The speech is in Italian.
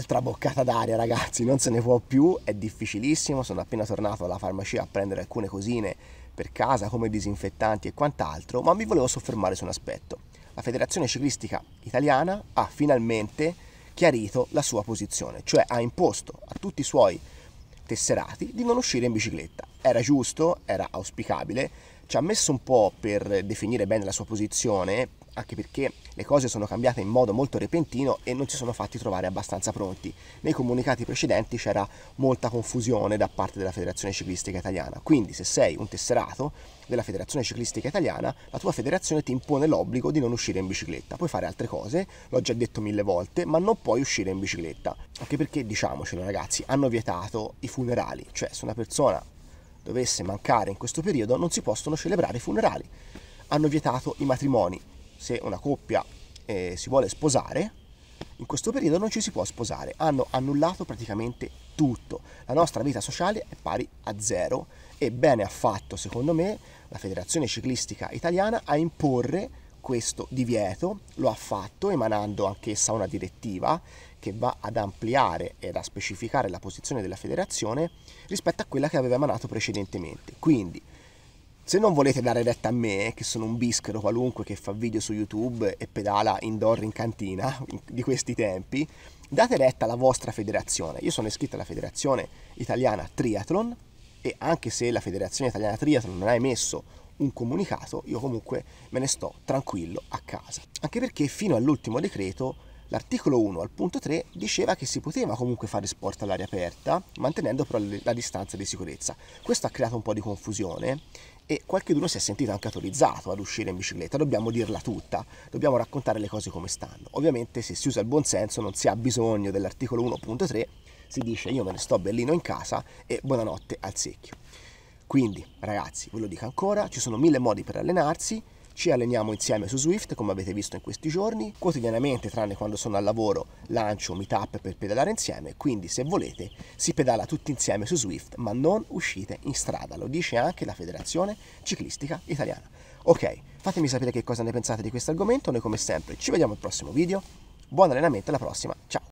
un'altra boccata d'aria ragazzi, non se ne può più, è difficilissimo, sono appena tornato alla farmacia a prendere alcune cosine per casa come disinfettanti e quant'altro, ma mi volevo soffermare su un aspetto. La Federazione Ciclistica Italiana ha finalmente chiarito la sua posizione, cioè ha imposto a tutti i suoi tesserati di non uscire in bicicletta. Era giusto, era auspicabile, ci ha messo un po' per definire bene la sua posizione, anche perché le cose sono cambiate in modo molto repentino e non si sono fatti trovare abbastanza pronti. Nei comunicati precedenti c'era molta confusione da parte della Federazione Ciclistica Italiana, quindi se sei un tesserato della Federazione Ciclistica Italiana, la tua federazione ti impone l'obbligo di non uscire in bicicletta, puoi fare altre cose, l'ho già detto mille volte, ma non puoi uscire in bicicletta, anche perché diciamocelo ragazzi, hanno vietato i funerali, cioè se una persona dovesse mancare in questo periodo non si possono celebrare i funerali hanno vietato i matrimoni, se una coppia eh, si vuole sposare, in questo periodo non ci si può sposare, hanno annullato praticamente tutto, la nostra vita sociale è pari a zero e bene ha fatto secondo me la Federazione Ciclistica Italiana a imporre questo divieto, lo ha fatto emanando anch'essa una direttiva che va ad ampliare ed a specificare la posizione della federazione rispetto a quella che aveva emanato precedentemente. Quindi se non volete dare retta a me, che sono un bischero qualunque che fa video su YouTube e pedala indoor in cantina di questi tempi, date retta alla vostra federazione. Io sono iscritto alla Federazione Italiana Triathlon e anche se la Federazione Italiana Triathlon non ha emesso un comunicato, io comunque me ne sto tranquillo a casa. Anche perché fino all'ultimo decreto L'articolo 1 al punto 3 diceva che si poteva comunque fare sport all'aria aperta, mantenendo però la distanza di sicurezza. Questo ha creato un po' di confusione e qualcuno si è sentito anche autorizzato ad uscire in bicicletta, dobbiamo dirla tutta, dobbiamo raccontare le cose come stanno. Ovviamente se si usa il buon senso non si ha bisogno dell'articolo 1.3, si dice io me ne sto bellino in casa e buonanotte al secchio. Quindi ragazzi, ve lo dico ancora, ci sono mille modi per allenarsi, ci alleniamo insieme su Swift, come avete visto in questi giorni. Quotidianamente, tranne quando sono al lavoro, lancio meetup per pedalare insieme. Quindi, se volete, si pedala tutti insieme su Swift, ma non uscite in strada. Lo dice anche la Federazione Ciclistica Italiana. Ok, fatemi sapere che cosa ne pensate di questo argomento. Noi, come sempre, ci vediamo al prossimo video. Buon allenamento, alla prossima. Ciao!